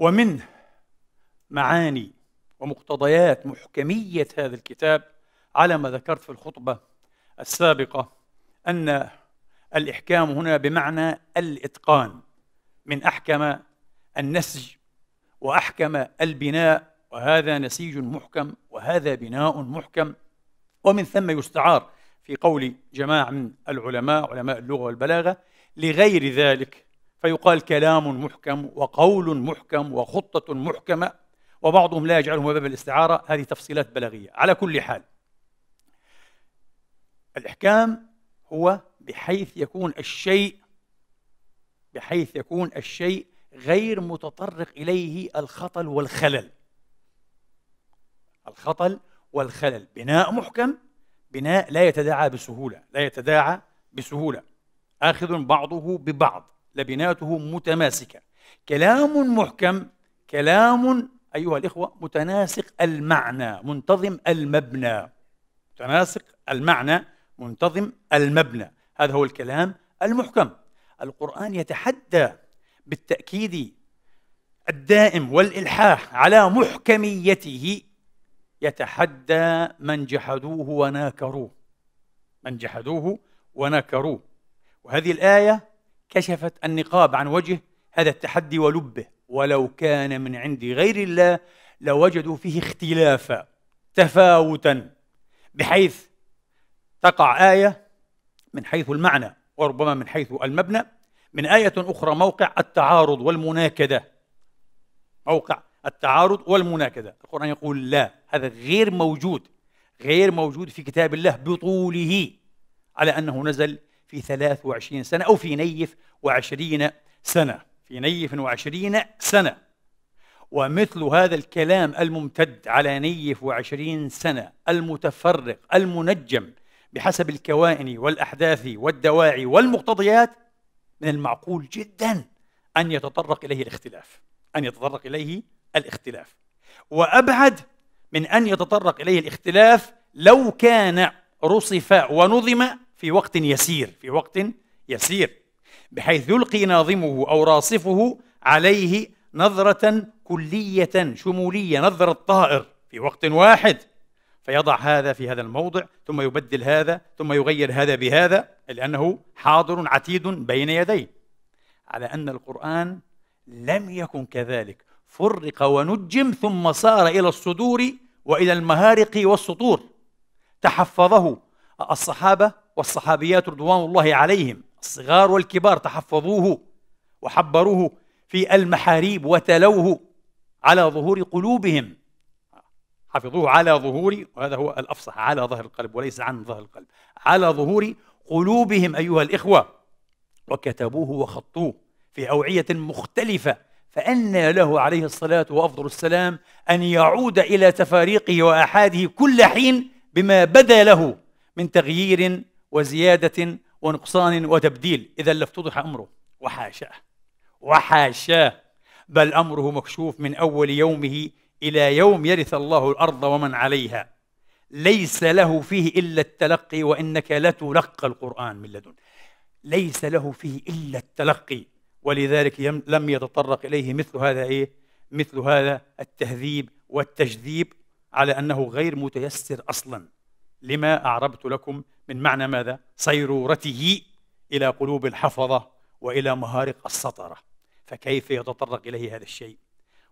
ومنه معاني ومقتضيات محكمية هذا الكتاب على ما ذكرت في الخطبة السابقة أن الإحكام هنا بمعنى الإتقان من أحكم النسج وأحكم البناء وهذا نسيج محكم وهذا بناء محكم ومن ثم يستعار في قول جماعة من العلماء علماء اللغة والبلاغة لغير ذلك فيقال كلام محكم وقول محكم وخطة محكمة وبعضهم لا يجعلهم باب الاستعارة هذه تفصيلات بلاغية على كل حال الإحكام هو بحيث يكون الشيء بحيث يكون الشيء غير متطرق إليه الخطل والخلل الخطل والخلل بناء محكم بناء لا يتداعى بسهولة لا يتداعى بسهولة آخذ بعضه ببعض لبناته متماسكة كلام محكم كلام أيها الإخوة متناسق المعنى منتظم المبنى متناسق المعنى منتظم المبنى هذا هو الكلام المحكم القرآن يتحدى بالتأكيد الدائم والإلحاح على محكميته يتحدى من جحدوه وناكروه من جحدوه ونكروه وهذه الآية كشفت النقاب عن وجه هذا التحدي ولبه ولو كان من عند غير الله لوجدوا فيه اختلافا تفاوتا بحيث تقع آية من حيث المعنى وربما من حيث المبنى من آية أخرى موقع التعارض والمناكدة موقع التعارض والمناكدة القرآن يقول لا هذا غير موجود غير موجود في كتاب الله بطوله على أنه نزل في 23 سنة أو في نيف وعشرين سنة في نيف وعشرين سنة ومثل هذا الكلام الممتد على نيف وعشرين سنة المتفرق المنجم بحسب الكوائن والأحداث والدواعي والمقتضيات من المعقول جدا أن يتطرق إليه الاختلاف أن يتطرق إليه الاختلاف وأبعد من أن يتطرق إليه الاختلاف لو كان رصف ونظم في وقت يسير في وقت يسير بحيث يلقي ناظمه أو راصفه عليه نظرة كلية شمولية نظر الطائر في وقت واحد فيضع هذا في هذا الموضع ثم يبدل هذا ثم يغير هذا بهذا لأنه حاضر عتيد بين يديه على أن القرآن لم يكن كذلك فرق ونجم ثم صار إلى الصدور وإلى المهارق والسطور تحفظه الصحابة والصحابيات رضوان الله عليهم الصغار والكبار تحفظوه وحبروه في المحاريب وتلوه على ظهور قلوبهم حفظوه على ظهور وهذا هو الافصح على ظهر القلب وليس عن ظهر القلب على ظهور قلوبهم ايها الاخوه وكتبوه وخطوه في اوعيه مختلفه فانى له عليه الصلاه وافضل السلام ان يعود الى تفاريقه واحاده كل حين بما بدا له من تغيير وزيادة ونقصان وتبديل إذا لافتضح أمره وحاشاه وحاشاه بل أمره مكشوف من أول يومه إلى يوم يرث الله الأرض ومن عليها ليس له فيه إلا التلقي وإنك لتلقى القرآن من لدن ليس له فيه إلا التلقي ولذلك لم يتطرق إليه مثل هذا إيه؟ مثل هذا التهذيب والتجذيب على أنه غير متيسر أصلاً لما أعربت لكم من معنى ماذا؟ صيرورته إلى قلوب الحفظة وإلى مهارق السطرة فكيف يتطرق إليه هذا الشيء؟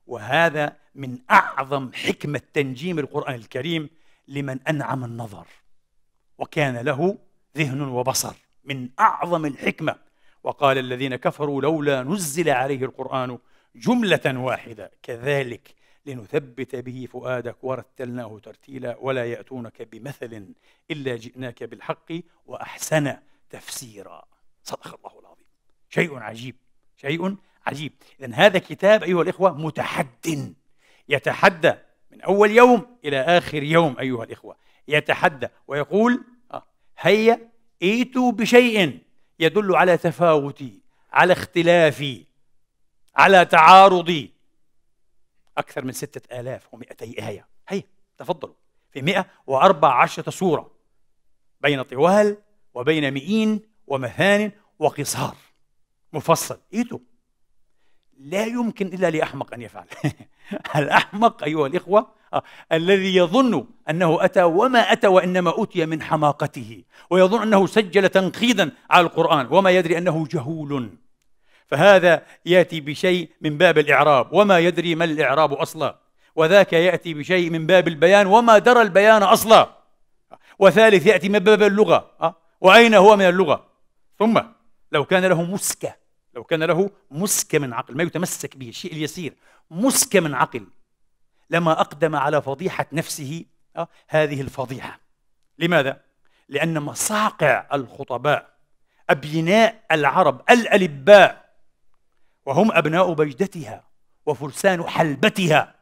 وهذا من أعظم حكمة تنجيم القرآن الكريم لمن أنعم النظر وكان له ذهن وبصر من أعظم الحكمة وقال الذين كفروا لولا نزل عليه القرآن جملة واحدة كذلك لنثبت به فؤادك ورتلناه ترتيلا ولا يأتونك بمثل إلا جئناك بالحق وأحسن تفسيرا صدق الله العظيم شيء عجيب شيء عجيب إذا هذا كتاب أيها الإخوة متحد يتحدى من أول يوم إلى آخر يوم أيها الإخوة يتحدى ويقول آه، هيا ائتوا بشيء يدل على تفاوتي على اختلافي على تعارضي أكثر من ستة آلاف ومئتي آية هيا تفضلوا في مئة وأربع عشرة سورة بين طوال وبين مئين ومثان وقصار مفصل ايتو لا يمكن إلا لأحمق أن يفعل الأحمق أيها الإخوة آه، الذي يظن أنه أتى وما أتى وإنما أوتي من حماقته ويظن أنه سجل تنقيدا على القرآن وما يدري أنه جهول فهذا ياتي بشيء من باب الاعراب وما يدري ما الاعراب اصلا وذاك ياتي بشيء من باب البيان وما درى البيان اصلا وثالث ياتي من باب اللغه آه، واين هو من اللغه ثم لو كان له مسكه لو كان له مسكه من عقل ما يتمسك به الشيء اليسير مسكه من عقل لما اقدم على فضيحه نفسه أه؟ هذه الفضيحه لماذا لان مصاقع الخطباء ابيناء العرب الالباء وهم أبناء بجدتها وفرسان حلبتها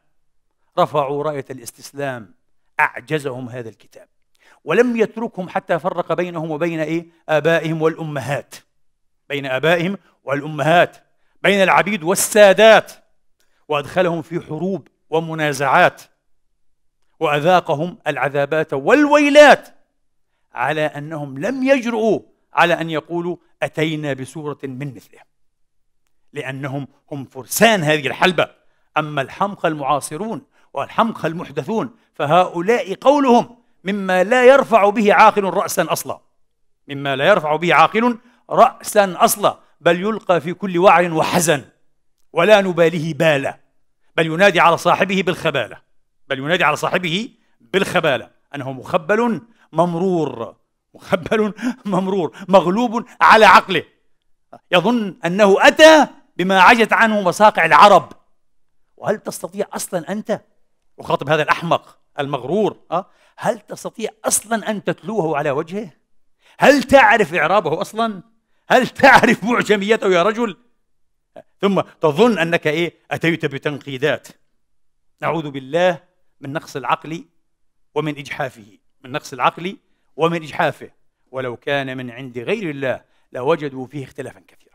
رفعوا راية الاستسلام أعجزهم هذا الكتاب ولم يتركهم حتى فرق بينهم وبين إيه؟ آبائهم والأمهات بين آبائهم والأمهات بين العبيد والسادات وأدخلهم في حروب ومنازعات وأذاقهم العذابات والويلات على أنهم لم يجرؤوا على أن يقولوا أتينا بسورة من مثله لأنهم هم فرسان هذه الحلبة أما الحمقى المعاصرون والحمقى المحدثون فهؤلاء قولهم مما لا يرفع به عاقل رأسا أصلا مما لا يرفع به عاقل رأسا أصلا بل يلقى في كل وعر وحزن ولا نباليه بالا بل ينادي على صاحبه بالخبالة بل ينادي على صاحبه بالخبالة أنه مخبل ممرور مخبل ممرور مغلوب على عقله يظن أنه أتى بما عجت عنه مصاقع العرب وهل تستطيع أصلا أنت أخاطب هذا الأحمق المغرور آه، هل تستطيع أصلا أن تتلوه على وجهه؟ هل تعرف إعرابه أصلا؟ هل تعرف معجميته يا رجل؟ ثم تظن أنك إيه؟ أتيت بتنقيدات نعوذ بالله من نقص العقل ومن إجحافه من نقص العقل ومن إجحافه ولو كان من عند غير الله لوجدوا فيه اختلافا كثيرا